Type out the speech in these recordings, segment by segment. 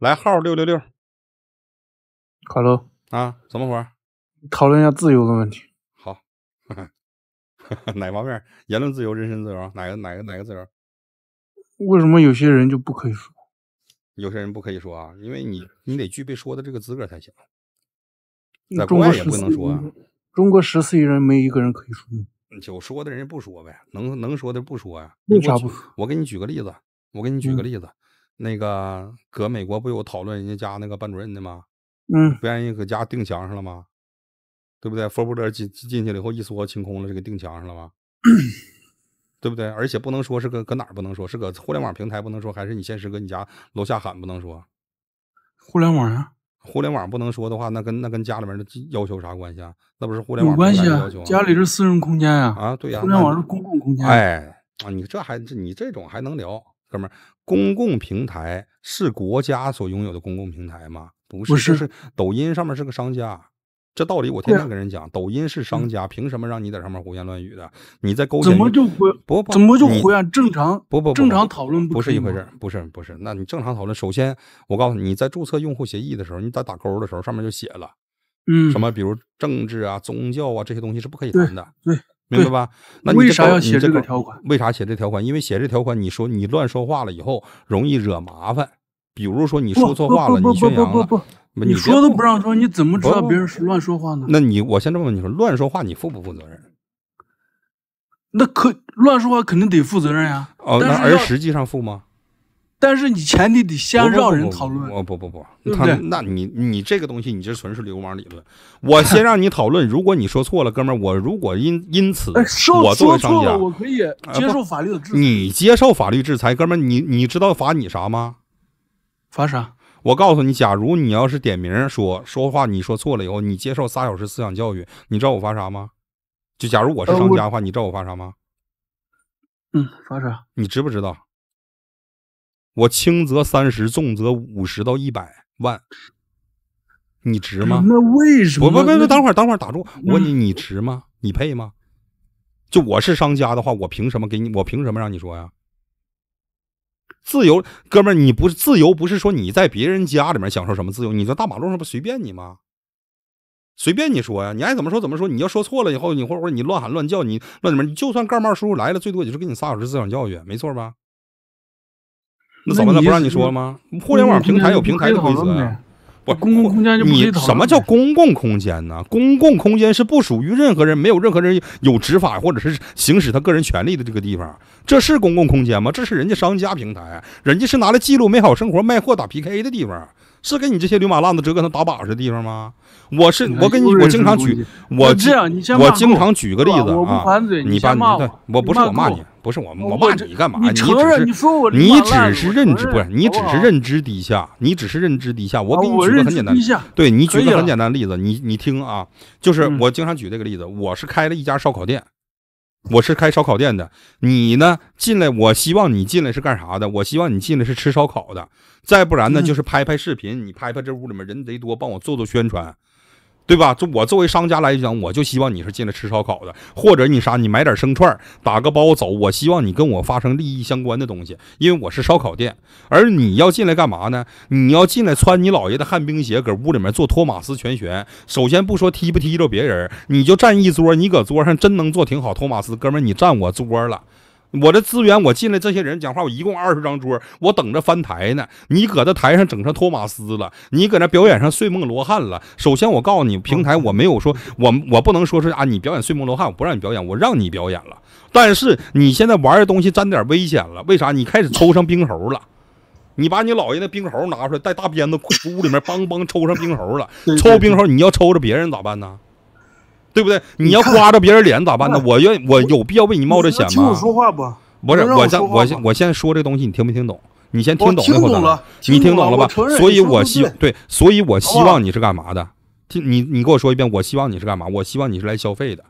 来号六六六，Hello 啊，怎么活？讨论一下自由的问题。好，哪方面？言论自由、人身自由，哪个？哪个？哪个自由？为什么有些人就不可以说？有些人不可以说啊？因为你你得具备说的这个资格才行。那中国也不能说啊。中国十四亿人没一个人可以说吗？有说的人不说呗，能能说的不说呀。为啥不？我给你举个例子，我给你举个例子。那个搁美国不有讨论人家家那个班主任的吗？嗯，不愿意搁家钉墙上了吗？对不对？福布德进进去了以后一缩清空了就给钉墙上了吗？对不对？而且不能说是搁搁哪儿不能说是搁互联网平台不能说，还是你现实搁你家楼下喊不能说？互联网呀，互联网不能说的话，那跟那跟家里面的要求啥关系啊？那不是互联网关系啊？家里是私人空间啊！啊，对呀，互联网是公共空间。哎，啊，你这还你这种还能聊？哥们儿，公共平台是国家所拥有的公共平台吗？不是，是抖音上面是个商家。这道理我天天跟人讲，抖音是商家，凭什么让你在上面胡言乱语的？你在勾选，怎么就不不怎么就胡言？正常不不正常讨论不是一回事不是不是。那你正常讨论，首先我告诉你，在注册用户协议的时候，你在打勾的时候，上面就写了，嗯，什么比如政治啊、宗教啊这些东西是不可以谈的。对。明白吧？那你为啥要写这个条款？为啥写这条款？因为写这条款，你说你乱说话了以后，容易惹麻烦。比如说你说错话了，你宣扬了。不不不不不不，你说都不让说，你怎么知道别人是乱说话呢？那你我先这么问你说，乱说话你负不负责任？那可乱说话肯定得负责任呀。哦，那而实际上负吗？但是你前提得先让人讨论，哦不不不，他那你你这个东西你这纯是流氓理论。我先让你讨论，如果你说错了，哥们儿，我如果因因此，我为商了，我可以接受法律的制裁。你接受法律制裁，哥们儿，你你知道罚你啥吗？罚啥？我告诉你，假如你要是点名说说话，你说错了以后，你接受三小时思想教育，你知道我罚啥吗？就假如我是商家的话，你知道我罚啥吗？嗯，罚啥？你知不知道？我轻则三十，重则五十到一百万，你值吗？那为什么？不不不，等会儿，等会儿，打住！我问你，你值吗？你配吗？就我是商家的话，我凭什么给你？我凭什么让你说呀？自由，哥们儿，你不自由，不是说你在别人家里面享受什么自由？你在大马路上不随便你吗？随便你说呀，你爱怎么说怎么说。你要说错了以后，你或者你乱喊乱叫，你乱什么？你就算盖帽叔叔来了，最多就是给你仨小时思想教育，没错吧？那怎么能让你说了吗？互联网平台有平台的规则，不公共空间就 p 你什么叫公共空间呢？公共空间是不属于任何人，没有任何人有执法或者是行使他个人权利的这个地方。这是公共空间吗？这是人家商家平台，人家是拿来记录美好生活、卖货、打 PK 的地方。是给你这些流马浪子折跟他打靶似的地方吗？我是我给你，我经常举我这我经常举个例子啊！你把，你对，我不是我骂你，不是我我骂你干嘛？你只是你只是认知不是你只是认知低下，你只是认知低下。我给你举个很简单，对你举个很简单例子，你你听啊，就是我经常举这个例子，我是开了一家烧烤店。我是开烧烤店的，你呢？进来，我希望你进来是干啥的？我希望你进来是吃烧烤的，再不然呢，就是拍拍视频。你拍拍这屋里面人贼多，帮我做做宣传。对吧？就我作为商家来讲，我就希望你是进来吃烧烤的，或者你啥，你买点生串儿，打个包走。我希望你跟我发生利益相关的东西，因为我是烧烤店。而你要进来干嘛呢？你要进来穿你姥爷的旱冰鞋，搁屋里面做托马斯全旋。首先不说踢不踢着别人，你就站一桌，你搁桌上真能做挺好。托马斯，哥们儿，你站我桌了。我的资源，我进来这些人讲话，我一共二十张桌，我等着翻台呢。你搁这台上整成托马斯了，你搁那表演上睡梦罗汉了。首先我告诉你，平台我没有说，我我不能说是啊，你表演睡梦罗汉，我不让你表演，我让你表演了。但是你现在玩的东西沾点危险了，为啥？你开始抽上冰猴了，你把你姥爷那冰猴拿出来，带大鞭子，屋里面梆梆抽上冰猴了，抽冰猴你要抽着别人咋办呢？对不对？你要刮着别人脸咋办呢？我愿我有必要为你冒着险吗？听我说话不？不是我先我先我先说这东西，你听没听懂？你先听懂了，你听懂了吧？所以我希对，所以我希望你是干嘛的？听你你给我说一遍，我希望你是干嘛？我希望你是来消费的，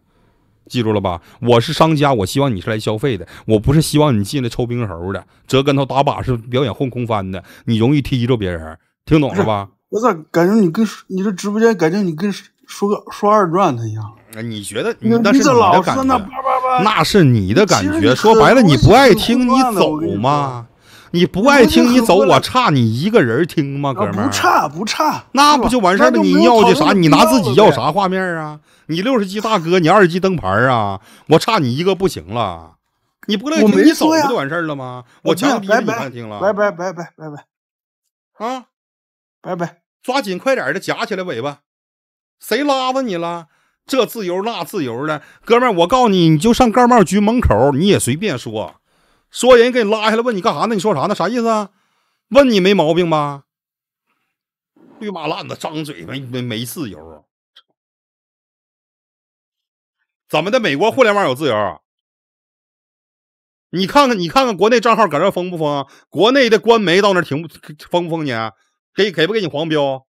记住了吧？我是商家，我希望你是来消费的，我不是希望你进来抽冰猴的，折跟头打把式表演混空翻的，你容易踢着别人，听懂了吧？我咋感觉你跟你这直播间感觉你跟。说个说二转他一呀？你觉得你那是你的感觉？那是你的感觉。说白了，你不爱听你走吗？你不爱听你走，我差你一个人听吗，哥们儿？不差不差。那不就完事儿了？你要的啥？你拿自己要啥画面啊？你六十级大哥，你二级灯牌啊？我差你一个不行了。你不意听你走不就完事儿了吗？我强逼你看听了。拜拜拜拜拜拜。啊！拜拜，抓紧快点的夹起来尾巴。谁拉着你了？这自由那自由的，哥们儿，我告诉你，你就上盖帽局门口，你也随便说说，人给你拉下来问你干啥呢？你说啥呢？啥意思？啊？问你没毛病吧？绿巴烂子，张嘴没没没自由，怎么的？美国互联网有自由？你看看，你看看，国内账号搁这封不封？国内的官媒到那停封不封你？给给不给你黄标？